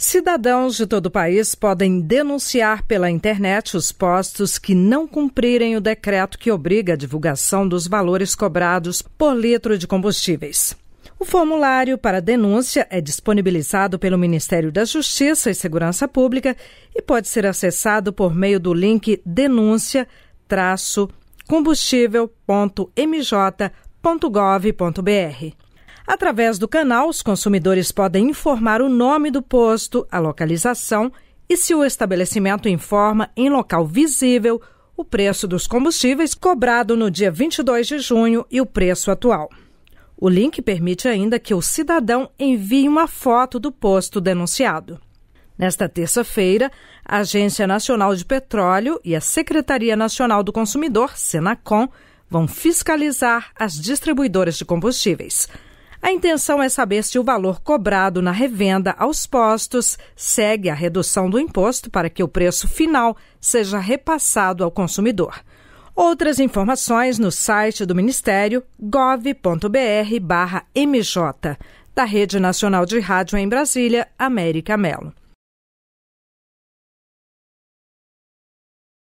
Cidadãos de todo o país podem denunciar pela internet os postos que não cumprirem o decreto que obriga a divulgação dos valores cobrados por litro de combustíveis. O formulário para denúncia é disponibilizado pelo Ministério da Justiça e Segurança Pública e pode ser acessado por meio do link denúncia-combustível.mj.gov.br. Através do canal, os consumidores podem informar o nome do posto, a localização e, se o estabelecimento informa em local visível, o preço dos combustíveis cobrado no dia 22 de junho e o preço atual. O link permite ainda que o cidadão envie uma foto do posto denunciado. Nesta terça-feira, a Agência Nacional de Petróleo e a Secretaria Nacional do Consumidor, Senacom, vão fiscalizar as distribuidoras de combustíveis. A intenção é saber se o valor cobrado na revenda aos postos segue a redução do imposto para que o preço final seja repassado ao consumidor. Outras informações no site do Ministério gov.br/mj, da Rede Nacional de Rádio em Brasília, América Melo.